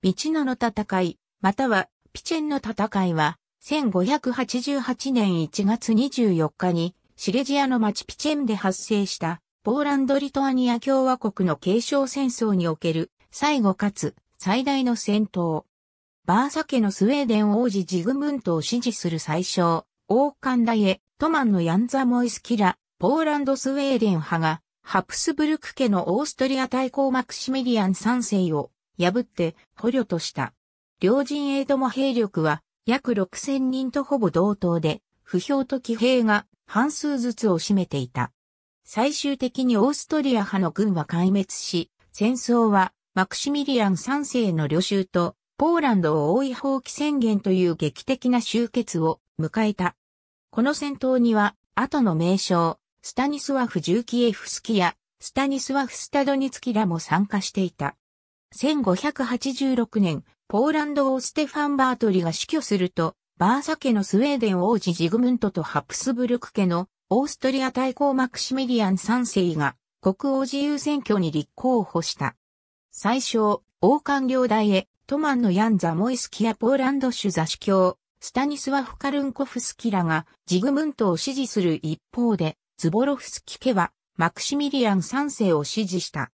道チの戦い、またはピチェンの戦いは、1588年1月24日に、シレジアの町ピチェンで発生した、ポーランド・リトアニア共和国の継承戦争における、最後かつ、最大の戦闘。バーサ家のスウェーデン王子ジグムントを支持する最小、王冠大へ、トマンのヤンザ・モイスキラ、ポーランド・スウェーデン派が、ハプスブルク家のオーストリア対抗マクシミリアン三世を破って捕虜とした。両陣営とも兵力は約6000人とほぼ同等で、不評と騎兵が半数ずつを占めていた。最終的にオーストリア派の軍は壊滅し、戦争はマクシミリアン3世の旅衆とポーランドを覆い放棄宣言という劇的な終結を迎えた。この戦闘には、後の名称、スタニスワフ・ジューキエフスキや、スタニスワフ・スタドニツキらも参加していた。1586年、ポーランド王ステファン・バートリが死去すると、バーサ家のスウェーデン王子ジグムントとハプスブルク家のオーストリア大公マクシミリアン3世が国王自由選挙に立候補した。最初、王冠領大へ、トマンのヤン・ザ・モイスキやポーランド主座主教、スタニスワフ・カルンコフスキらがジグムントを支持する一方で、ズボロフスキ家はマクシミリアン3世を支持した。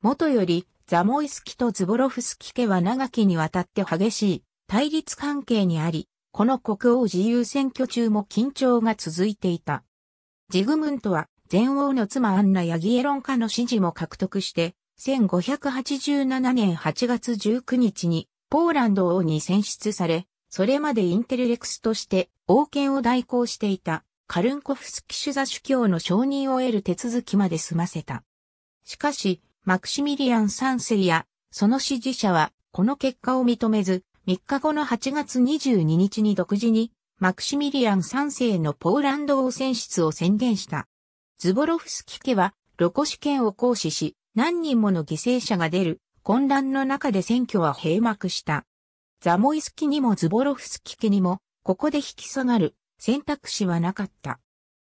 元よりザモイスキとズボロフスキ家は長きにわたって激しい対立関係にあり、この国王自由選挙中も緊張が続いていた。ジグムントは前王の妻アンナやギエロン家の支持も獲得して、1587年8月19日にポーランド王に選出され、それまでインテルレクスとして王権を代行していたカルンコフスキシュザ主教の承認を得る手続きまで済ませた。しかし、マクシミリアン3世や、その支持者は、この結果を認めず、3日後の8月22日に独自に、マクシミリアン3世のポーランド王選出を宣言した。ズボロフスキ家は、ロコ主権を行使し、何人もの犠牲者が出る、混乱の中で選挙は閉幕した。ザモイスキにもズボロフスキ家にも、ここで引き下がる、選択肢はなかった。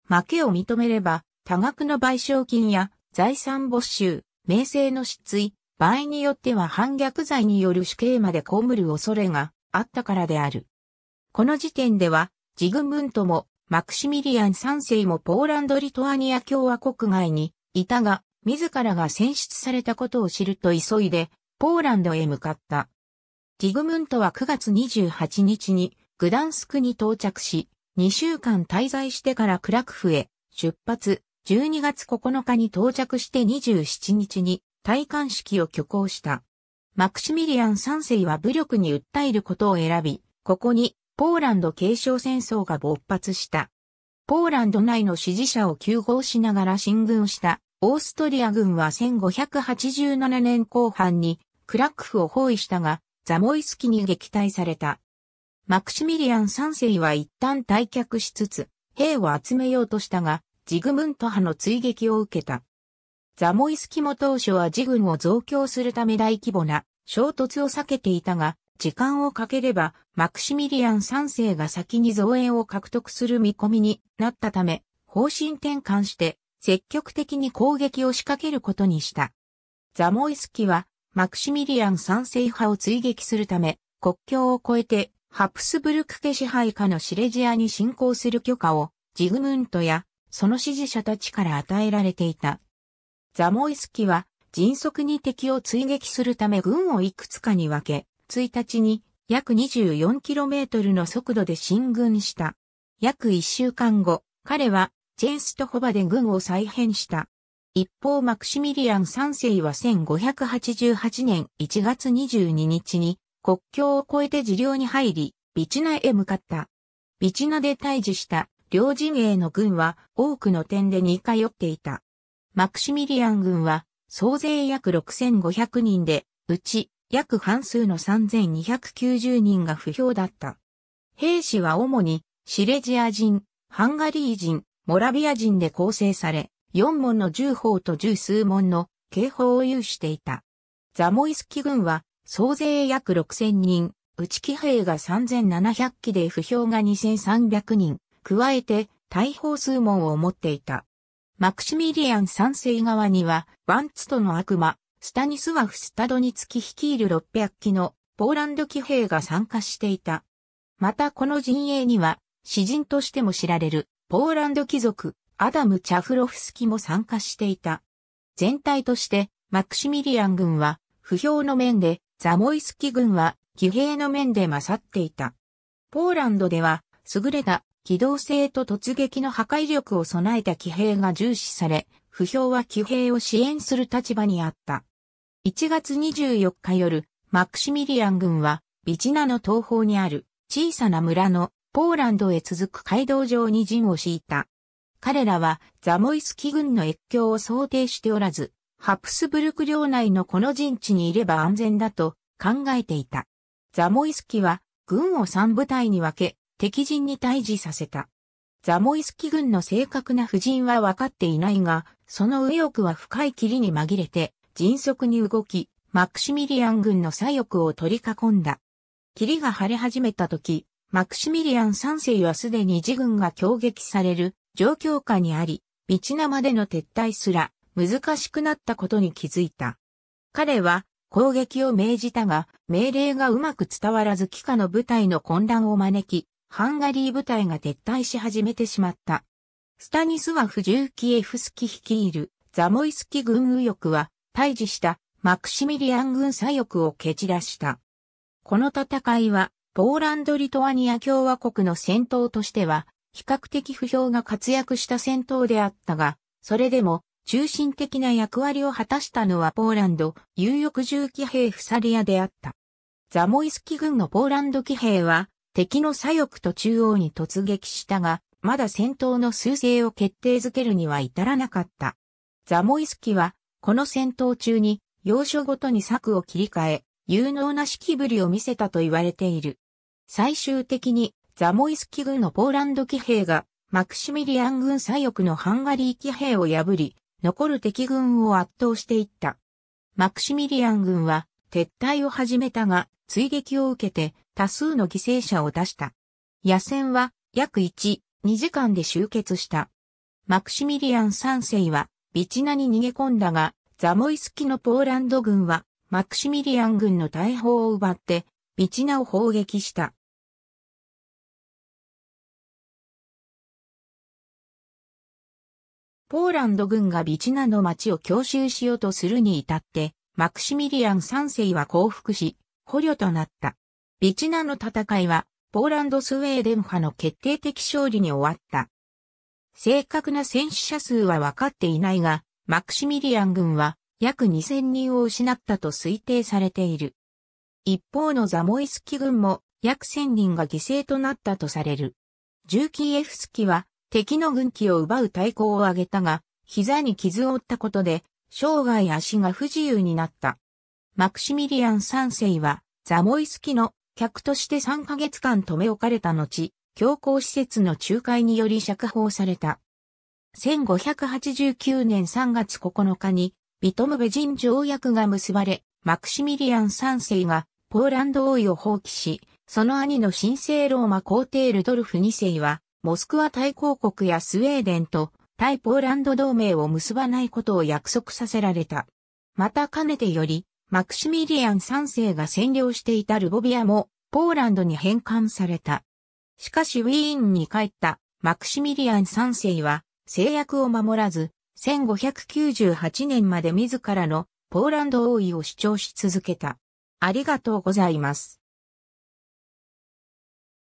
負けを認めれば、多額の賠償金や財産没収、名声の失墜、場合によっては反逆罪による死刑まで被る恐れがあったからである。この時点では、ジグムントも、マクシミリアン3世もポーランド・リトアニア共和国外にいたが、自らが選出されたことを知ると急いで、ポーランドへ向かった。ジグムントは9月28日に、グダンスクに到着し、2週間滞在してからクラクフへ出発、12月9日に到着して27日に戴冠式を挙行した。マクシミリアン3世は武力に訴えることを選び、ここにポーランド継承戦争が勃発した。ポーランド内の支持者を救護しながら進軍したオーストリア軍は1587年後半にクラックフを包囲したが、ザモイスキに撃退された。マクシミリアン3世は一旦退却しつつ、兵を集めようとしたが、ジグムント派の追撃を受けた。ザモイスキも当初は自軍を増強するため大規模な衝突を避けていたが、時間をかければマクシミリアン3世が先に増援を獲得する見込みになったため、方針転換して積極的に攻撃を仕掛けることにした。ザモイスキはマクシミリアン3世派を追撃するため、国境を越えてハプスブルク家支配下のシレジアに侵攻する許可をジグムントやその支持者たちから与えられていた。ザモイスキは迅速に敵を追撃するため軍をいくつかに分け、1日に約 24km の速度で進軍した。約1週間後、彼はチェンスとホバで軍を再編した。一方マクシミリアン3世は1588年1月22日に国境を越えて治療に入り、ビチナへ向かった。ビチナで退治した両陣営の軍は多くの点で似通っていた。マクシミリアン軍は総勢約6500人で、うち約半数の3290人が不評だった。兵士は主にシレジア人、ハンガリー人、モラビア人で構成され、4門の銃砲と十数門の警報を有していた。ザモイスキ軍は総勢約6000人、内騎兵が3700機で不評が2300人、加えて大砲数門を持っていた。マクシミリアン三世側には、ワンツとの悪魔、スタニスワフ・スタドニツキ率いる600機のポーランド騎兵が参加していた。またこの陣営には、詩人としても知られる、ポーランド貴族、アダム・チャフロフスキも参加していた。全体として、マクシミリアン軍は、不評の面で、ザモイスキ軍は、騎兵の面で勝っていた。ポーランドでは、優れた機動性と突撃の破壊力を備えた騎兵が重視され、不評は騎兵を支援する立場にあった。1月24日夜、マクシミリアン軍は、ビジナの東方にある小さな村のポーランドへ続く街道上に陣を敷いた。彼らはザモイスキ軍の越境を想定しておらず、ハプスブルク領内のこの陣地にいれば安全だと考えていた。ザモイスキは軍を3部隊に分け、敵陣に退治させた。ザモイスキ軍の正確な布陣は分かっていないが、その右翼は深い霧に紛れて、迅速に動き、マクシミリアン軍の左翼を取り囲んだ。霧が晴れ始めた時、マクシミリアン3世はすでに自軍が攻撃される状況下にあり、道なまでの撤退すら難しくなったことに気づいた。彼は攻撃を命じたが、命令がうまく伝わらず帰化の部隊の混乱を招き、ハンガリー部隊が撤退し始めてしまった。スタニスワフ・ジューキエフスキ率いるザモイスキ軍右翼は退治したマクシミリアン軍左翼を蹴散らした。この戦いはポーランド・リトアニア共和国の戦闘としては比較的不評が活躍した戦闘であったが、それでも中心的な役割を果たしたのはポーランド、有翼重機兵フサリアであった。ザモイスキ軍のポーランド騎兵は、敵の左翼と中央に突撃したが、まだ戦闘の趨勢を決定づけるには至らなかった。ザモイスキは、この戦闘中に、要所ごとに策を切り替え、有能な指揮ぶりを見せたと言われている。最終的に、ザモイスキ軍のポーランド騎兵が、マクシミリアン軍左翼のハンガリー騎兵を破り、残る敵軍を圧倒していった。マクシミリアン軍は、撤退を始めたが、追撃を受けて多数の犠牲者を出した。野戦は約1、2時間で終結した。マクシミリアン3世はビチナに逃げ込んだが、ザモイスキのポーランド軍はマクシミリアン軍の大砲を奪ってビチナを砲撃した。ポーランド軍がビチナの町を強襲しようとするに至って、マクシミリアン3世は降伏し、捕虜となった。ビチナの戦いは、ポーランドスウェーデン派の決定的勝利に終わった。正確な戦死者数は分かっていないが、マクシミリアン軍は約2000人を失ったと推定されている。一方のザモイスキ軍も約1000人が犠牲となったとされる。ジューキーエフスキは敵の軍機を奪う対抗を挙げたが、膝に傷を負ったことで生涯足が不自由になった。マクシミリアン三世は、ザモイスキの客として3ヶ月間留め置かれた後、強行施設の仲介により釈放された。1589年3月9日に、ビトムベジン条約が結ばれ、マクシミリアン三世がポーランド王位を放棄し、その兄の神聖ローマ皇帝ルドルフ2世は、モスクワ大公国やスウェーデンと対ポーランド同盟を結ばないことを約束させられた。またかねてより、マクシミリアン3世が占領していたルボビアも、ポーランドに返還された。しかしウィーンに帰ったマクシミリアン3世は制約を守らず、1598年まで自らのポーランド王位を主張し続けた。ありがとうございます。